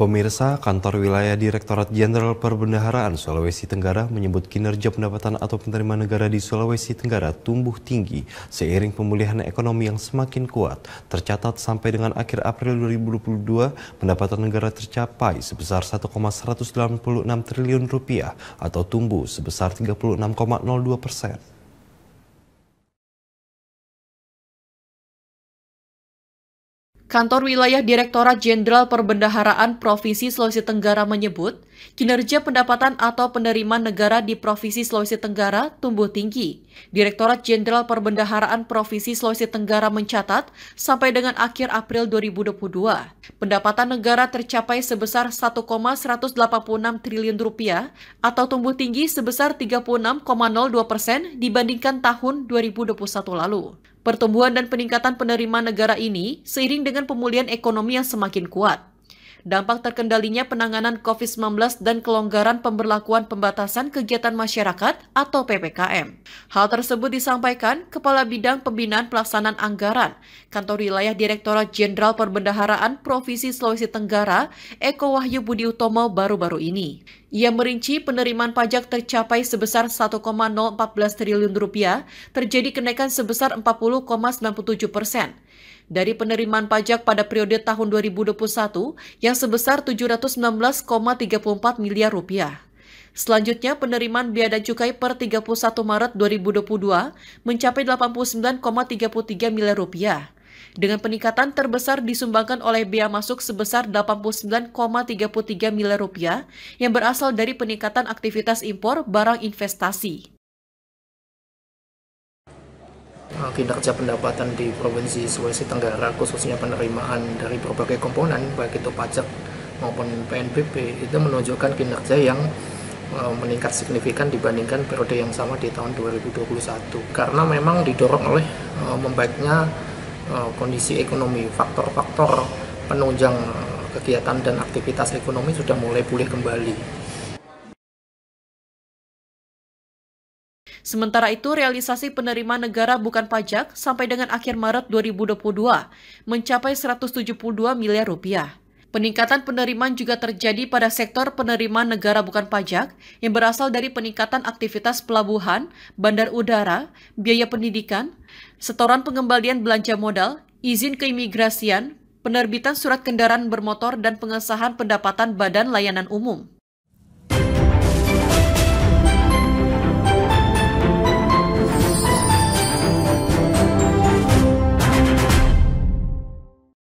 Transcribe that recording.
Pemirsa, kantor wilayah Direktorat Jenderal Perbendaharaan Sulawesi Tenggara menyebut kinerja pendapatan atau penerimaan negara di Sulawesi Tenggara tumbuh tinggi seiring pemulihan ekonomi yang semakin kuat. Tercatat sampai dengan akhir April 2022, pendapatan negara tercapai sebesar 1,186 triliun rupiah atau tumbuh sebesar 36,02 persen. Kantor Wilayah Direktorat Jenderal Perbendaharaan Provinsi Sulawesi Tenggara menyebut, kinerja pendapatan atau penerimaan negara di Provinsi Sulawesi Tenggara tumbuh tinggi. Direktorat Jenderal Perbendaharaan Provinsi Sulawesi Tenggara mencatat, sampai dengan akhir April 2022, pendapatan negara tercapai sebesar 1,186 triliun rupiah atau tumbuh tinggi sebesar 36,02 persen dibandingkan tahun 2021 lalu. Pertumbuhan dan peningkatan penerimaan negara ini seiring dengan pemulihan ekonomi yang semakin kuat. Dampak terkendalinya penanganan COVID-19 dan kelonggaran pemberlakuan pembatasan kegiatan masyarakat atau PPKM. Hal tersebut disampaikan Kepala Bidang Pembinaan Pelaksanaan Anggaran, Kantor Wilayah Direktorat Jenderal Perbendaharaan Provinsi Sulawesi Tenggara, Eko Wahyu Budi Utomo baru-baru ini. Ia merinci penerimaan pajak tercapai sebesar 1,014 triliun rupiah, terjadi kenaikan sebesar 40,97 persen dari penerimaan pajak pada periode tahun 2021 yang sebesar 719,34 miliar rupiah. Selanjutnya, penerimaan biaya dan cukai per 31 Maret 2022 mencapai 89,33 miliar rupiah dengan peningkatan terbesar disumbangkan oleh bea masuk sebesar 89,33 miliar rupiah yang berasal dari peningkatan aktivitas impor barang investasi. Kinerja pendapatan di Provinsi Sulawesi Tenggara, khususnya penerimaan dari berbagai komponen, baik itu pajak maupun PNBP, itu menunjukkan kinerja yang eh, meningkat signifikan dibandingkan periode yang sama di tahun 2021 karena memang didorong oleh eh, membaiknya Eh, kondisi ekonomi, faktor-faktor penunjang kegiatan dan aktivitas ekonomi sudah mulai pulih kembali. Sementara itu, realisasi penerimaan negara bukan pajak sampai dengan akhir Maret 2022 mencapai 172 miliar rupiah. Peningkatan penerimaan juga terjadi pada sektor penerimaan negara bukan pajak yang berasal dari peningkatan aktivitas pelabuhan, bandar udara, biaya pendidikan, setoran pengembalian belanja modal, izin keimigrasian, penerbitan surat kendaraan bermotor, dan pengesahan pendapatan badan layanan umum.